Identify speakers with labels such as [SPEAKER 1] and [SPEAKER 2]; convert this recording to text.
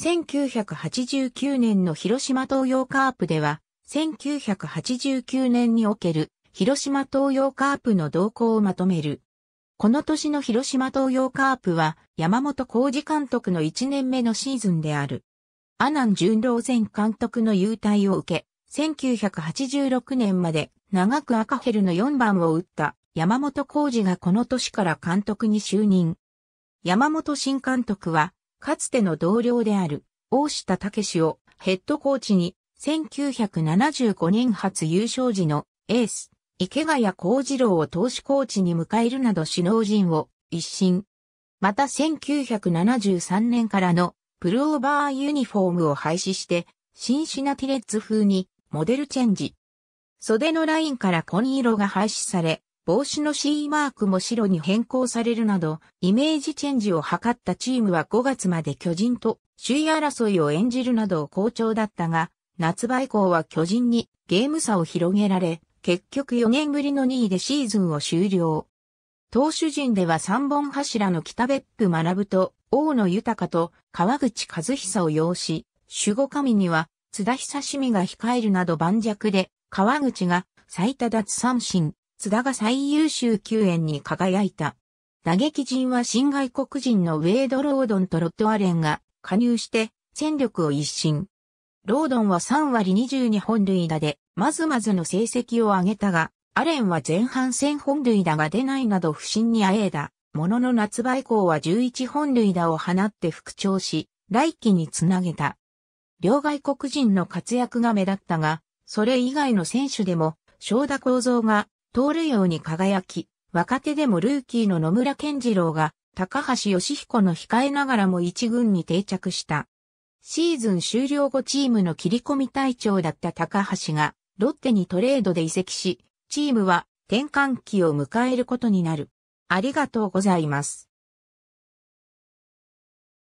[SPEAKER 1] 1989年の広島東洋カープでは、1989年における広島東洋カープの動向をまとめる。この年の広島東洋カープは山本浩二監督の1年目のシーズンである。阿南淳郎前監督の優待を受け、1986年まで長く赤ヘルの4番を打った山本浩二がこの年から監督に就任。山本新監督はかつての同僚である、大下武をヘッドコーチに、1975年初優勝時のエース、池谷幸次郎を投手コーチに迎えるなど首脳陣を一新。また1973年からのプルオーバーユニフォームを廃止して、シンシナティレッツ風にモデルチェンジ。袖のラインから紺色が廃止され、帽子の C マークも白に変更されるなど、イメージチェンジを図ったチームは5月まで巨人と首位争いを演じるなど好調だったが、夏場以降は巨人にゲーム差を広げられ、結局4年ぶりの2位でシーズンを終了。投手陣では3本柱の北別府学と大野豊と川口和久を擁し、守護神には津田久志美が控えるなど盤石で、川口が最多奪三振、津田が最優秀救援に輝いた。打撃陣は新外国人のウェイド・ロードンとロッド・アレンが加入して戦力を一新。ロードンは3割22本塁打で、まずまずの成績を上げたが、アレンは前半戦本塁打が出ないなど不振にあえいだ。ものの夏場以降は11本塁打を放って復調し、来季につなげた。両外国人の活躍が目立ったが、それ以外の選手でも、正田構造が盗塁王に輝き、若手でもルーキーの野村健次郎が高橋義彦の控えながらも一軍に定着した。シーズン終了後チームの切り込み隊長だった高橋がロッテにトレードで移籍し、チームは転換期を迎えることになる。ありがとうございます。